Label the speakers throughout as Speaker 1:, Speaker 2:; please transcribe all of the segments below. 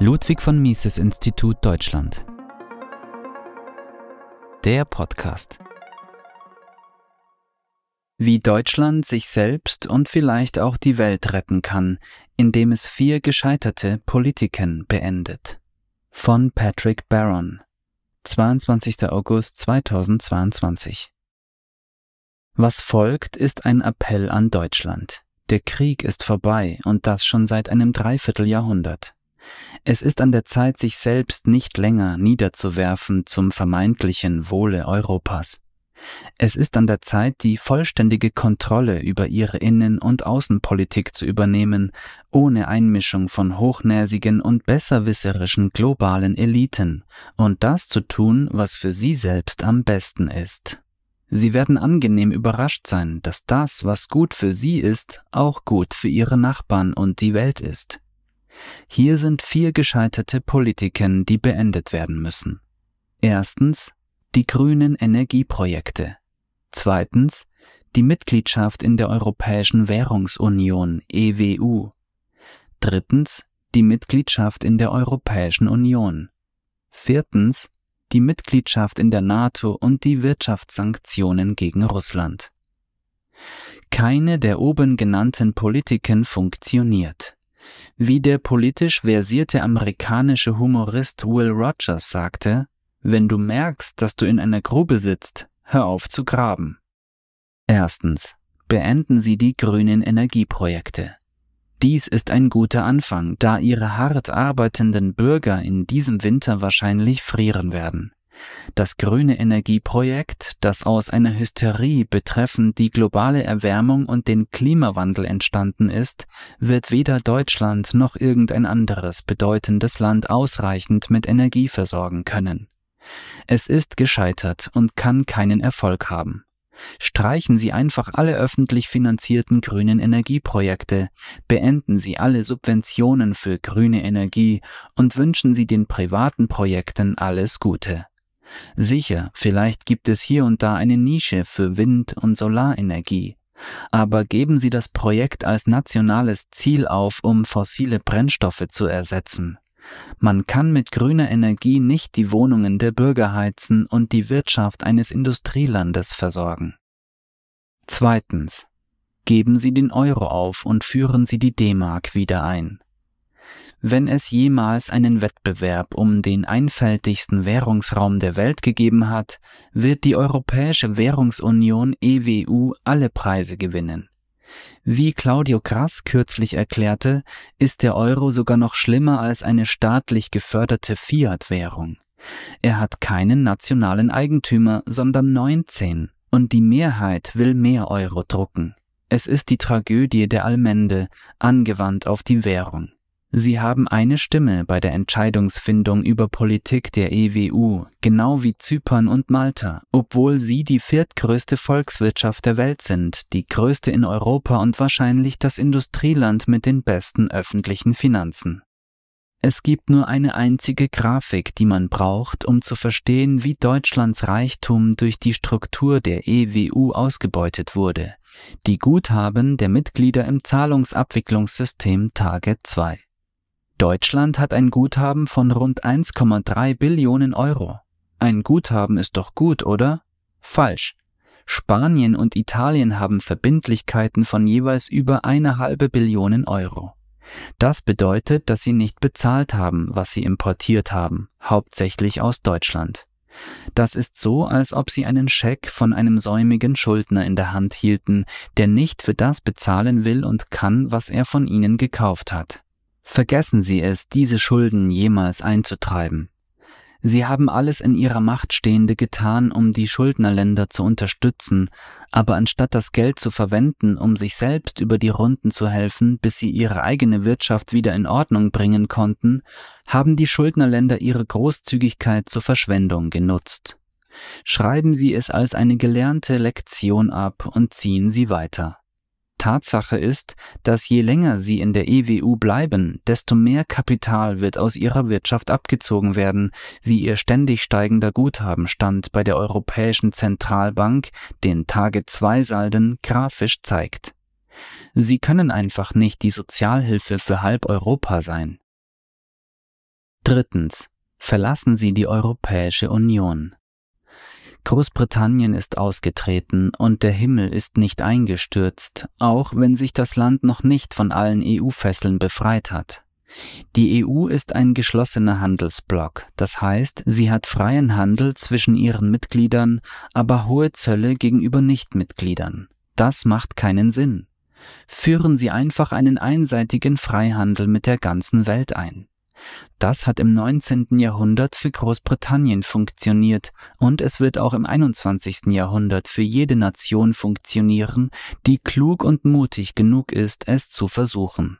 Speaker 1: Ludwig von Mises Institut Deutschland. Der Podcast. Wie Deutschland sich selbst und vielleicht auch die Welt retten kann, indem es vier gescheiterte Politiken beendet. Von Patrick Barron. 22. August 2022. Was folgt, ist ein Appell an Deutschland. Der Krieg ist vorbei und das schon seit einem Dreivierteljahrhundert. Es ist an der Zeit, sich selbst nicht länger niederzuwerfen zum vermeintlichen Wohle Europas. Es ist an der Zeit, die vollständige Kontrolle über ihre Innen- und Außenpolitik zu übernehmen, ohne Einmischung von hochnäsigen und besserwisserischen globalen Eliten, und das zu tun, was für sie selbst am besten ist. Sie werden angenehm überrascht sein, dass das, was gut für sie ist, auch gut für ihre Nachbarn und die Welt ist. Hier sind vier gescheiterte Politiken, die beendet werden müssen. Erstens die grünen Energieprojekte. Zweitens die Mitgliedschaft in der Europäischen Währungsunion EWU. Drittens die Mitgliedschaft in der Europäischen Union. Viertens die Mitgliedschaft in der NATO und die Wirtschaftssanktionen gegen Russland. Keine der oben genannten Politiken funktioniert. Wie der politisch versierte amerikanische Humorist Will Rogers sagte, wenn du merkst, dass du in einer Grube sitzt, hör auf zu graben. Erstens. Beenden Sie die grünen Energieprojekte. Dies ist ein guter Anfang, da Ihre hart arbeitenden Bürger in diesem Winter wahrscheinlich frieren werden. Das grüne Energieprojekt, das aus einer Hysterie betreffend die globale Erwärmung und den Klimawandel entstanden ist, wird weder Deutschland noch irgendein anderes bedeutendes Land ausreichend mit Energie versorgen können. Es ist gescheitert und kann keinen Erfolg haben. Streichen Sie einfach alle öffentlich finanzierten grünen Energieprojekte, beenden Sie alle Subventionen für grüne Energie und wünschen Sie den privaten Projekten alles Gute. Sicher, vielleicht gibt es hier und da eine Nische für Wind- und Solarenergie. Aber geben Sie das Projekt als nationales Ziel auf, um fossile Brennstoffe zu ersetzen. Man kann mit grüner Energie nicht die Wohnungen der Bürger heizen und die Wirtschaft eines Industrielandes versorgen. Zweitens. Geben Sie den Euro auf und führen Sie die D-Mark wieder ein wenn es jemals einen Wettbewerb um den einfältigsten Währungsraum der Welt gegeben hat, wird die Europäische Währungsunion EWU alle Preise gewinnen. Wie Claudio Grass kürzlich erklärte, ist der Euro sogar noch schlimmer als eine staatlich geförderte Fiat-Währung. Er hat keinen nationalen Eigentümer, sondern 19. Und die Mehrheit will mehr Euro drucken. Es ist die Tragödie der Allmende, angewandt auf die Währung. Sie haben eine Stimme bei der Entscheidungsfindung über Politik der EWU, genau wie Zypern und Malta, obwohl sie die viertgrößte Volkswirtschaft der Welt sind, die größte in Europa und wahrscheinlich das Industrieland mit den besten öffentlichen Finanzen. Es gibt nur eine einzige Grafik, die man braucht, um zu verstehen, wie Deutschlands Reichtum durch die Struktur der EWU ausgebeutet wurde. Die Guthaben der Mitglieder im Zahlungsabwicklungssystem Target 2. Deutschland hat ein Guthaben von rund 1,3 Billionen Euro. Ein Guthaben ist doch gut, oder? Falsch. Spanien und Italien haben Verbindlichkeiten von jeweils über eine halbe Billion Euro. Das bedeutet, dass sie nicht bezahlt haben, was sie importiert haben, hauptsächlich aus Deutschland. Das ist so, als ob sie einen Scheck von einem säumigen Schuldner in der Hand hielten, der nicht für das bezahlen will und kann, was er von ihnen gekauft hat. Vergessen Sie es, diese Schulden jemals einzutreiben. Sie haben alles in ihrer Macht Stehende getan, um die Schuldnerländer zu unterstützen, aber anstatt das Geld zu verwenden, um sich selbst über die Runden zu helfen, bis sie ihre eigene Wirtschaft wieder in Ordnung bringen konnten, haben die Schuldnerländer ihre Großzügigkeit zur Verschwendung genutzt. Schreiben Sie es als eine gelernte Lektion ab und ziehen Sie weiter. Tatsache ist, dass je länger sie in der EWU bleiben, desto mehr Kapital wird aus ihrer Wirtschaft abgezogen werden, wie ihr ständig steigender Guthabenstand bei der Europäischen Zentralbank den Tage-2-Salden grafisch zeigt. Sie können einfach nicht die Sozialhilfe für halb Europa sein. Drittens. Verlassen Sie die Europäische Union. Großbritannien ist ausgetreten und der Himmel ist nicht eingestürzt, auch wenn sich das Land noch nicht von allen EU-Fesseln befreit hat. Die EU ist ein geschlossener Handelsblock, das heißt, sie hat freien Handel zwischen ihren Mitgliedern, aber hohe Zölle gegenüber Nichtmitgliedern. Das macht keinen Sinn. Führen Sie einfach einen einseitigen Freihandel mit der ganzen Welt ein. Das hat im 19. Jahrhundert für Großbritannien funktioniert und es wird auch im 21. Jahrhundert für jede Nation funktionieren, die klug und mutig genug ist, es zu versuchen.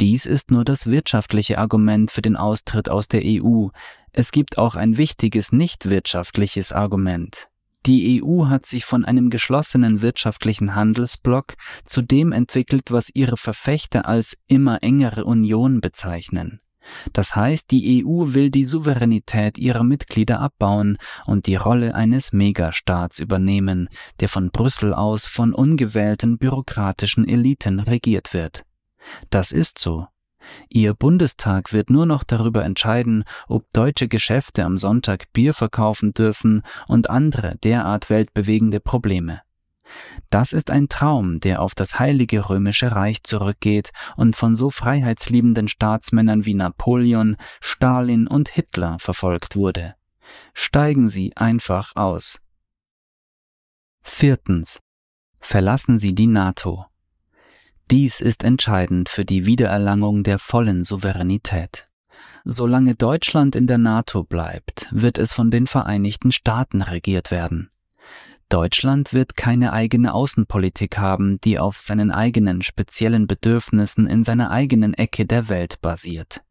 Speaker 1: Dies ist nur das wirtschaftliche Argument für den Austritt aus der EU. Es gibt auch ein wichtiges nicht wirtschaftliches Argument. Die EU hat sich von einem geschlossenen wirtschaftlichen Handelsblock zu dem entwickelt, was ihre Verfechter als immer engere Union bezeichnen. Das heißt, die EU will die Souveränität ihrer Mitglieder abbauen und die Rolle eines Megastaats übernehmen, der von Brüssel aus von ungewählten bürokratischen Eliten regiert wird. Das ist so. Ihr Bundestag wird nur noch darüber entscheiden, ob deutsche Geschäfte am Sonntag Bier verkaufen dürfen und andere derart weltbewegende Probleme. Das ist ein Traum, der auf das Heilige Römische Reich zurückgeht und von so freiheitsliebenden Staatsmännern wie Napoleon, Stalin und Hitler verfolgt wurde. Steigen Sie einfach aus. Viertens. Verlassen Sie die NATO. Dies ist entscheidend für die Wiedererlangung der vollen Souveränität. Solange Deutschland in der NATO bleibt, wird es von den Vereinigten Staaten regiert werden. Deutschland wird keine eigene Außenpolitik haben, die auf seinen eigenen speziellen Bedürfnissen in seiner eigenen Ecke der Welt basiert.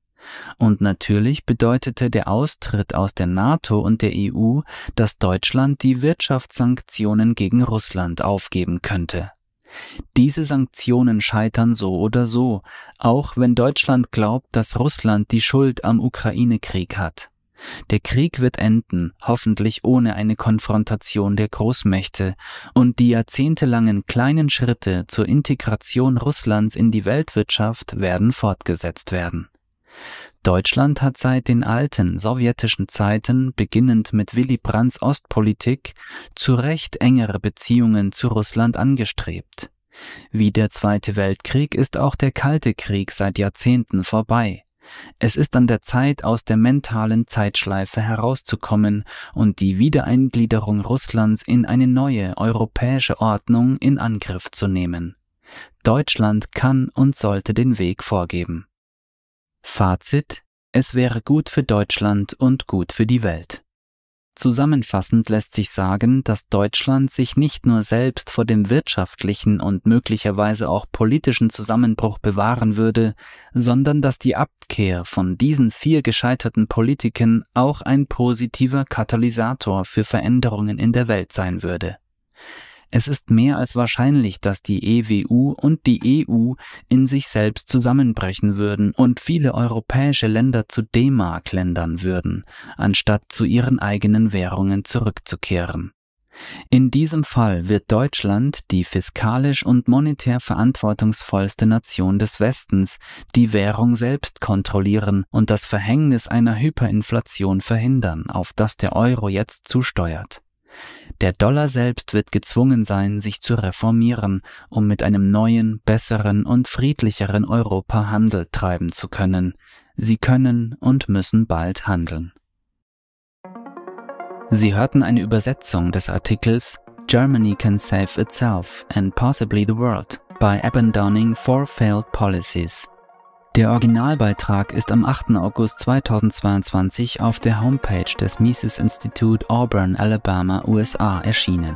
Speaker 1: Und natürlich bedeutete der Austritt aus der NATO und der EU, dass Deutschland die Wirtschaftssanktionen gegen Russland aufgeben könnte. Diese Sanktionen scheitern so oder so, auch wenn Deutschland glaubt, dass Russland die Schuld am Ukraine-Krieg hat. Der Krieg wird enden, hoffentlich ohne eine Konfrontation der Großmächte, und die jahrzehntelangen kleinen Schritte zur Integration Russlands in die Weltwirtschaft werden fortgesetzt werden. Deutschland hat seit den alten sowjetischen Zeiten, beginnend mit Willy Brandts Ostpolitik, zu Recht engere Beziehungen zu Russland angestrebt. Wie der Zweite Weltkrieg ist auch der Kalte Krieg seit Jahrzehnten vorbei. Es ist an der Zeit, aus der mentalen Zeitschleife herauszukommen und die Wiedereingliederung Russlands in eine neue europäische Ordnung in Angriff zu nehmen. Deutschland kann und sollte den Weg vorgeben. Fazit Es wäre gut für Deutschland und gut für die Welt. Zusammenfassend lässt sich sagen, dass Deutschland sich nicht nur selbst vor dem wirtschaftlichen und möglicherweise auch politischen Zusammenbruch bewahren würde, sondern dass die Abkehr von diesen vier gescheiterten Politiken auch ein positiver Katalysator für Veränderungen in der Welt sein würde es ist mehr als wahrscheinlich, dass die EWU und die EU in sich selbst zusammenbrechen würden und viele europäische Länder zu D-Mark ländern würden, anstatt zu ihren eigenen Währungen zurückzukehren. In diesem Fall wird Deutschland, die fiskalisch und monetär verantwortungsvollste Nation des Westens, die Währung selbst kontrollieren und das Verhängnis einer Hyperinflation verhindern, auf das der Euro jetzt zusteuert. Der Dollar selbst wird gezwungen sein, sich zu reformieren, um mit einem neuen, besseren und friedlicheren Europa Handel treiben zu können. Sie können und müssen bald handeln. Sie hörten eine Übersetzung des Artikels Germany can save itself and possibly the world by abandoning four failed policies der Originalbeitrag ist am 8. August 2022 auf der Homepage des Mises Institute Auburn, Alabama, USA erschienen.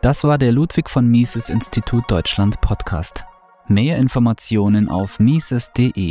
Speaker 1: Das war der Ludwig von Mises Institut Deutschland Podcast. Mehr Informationen auf mises.de.org.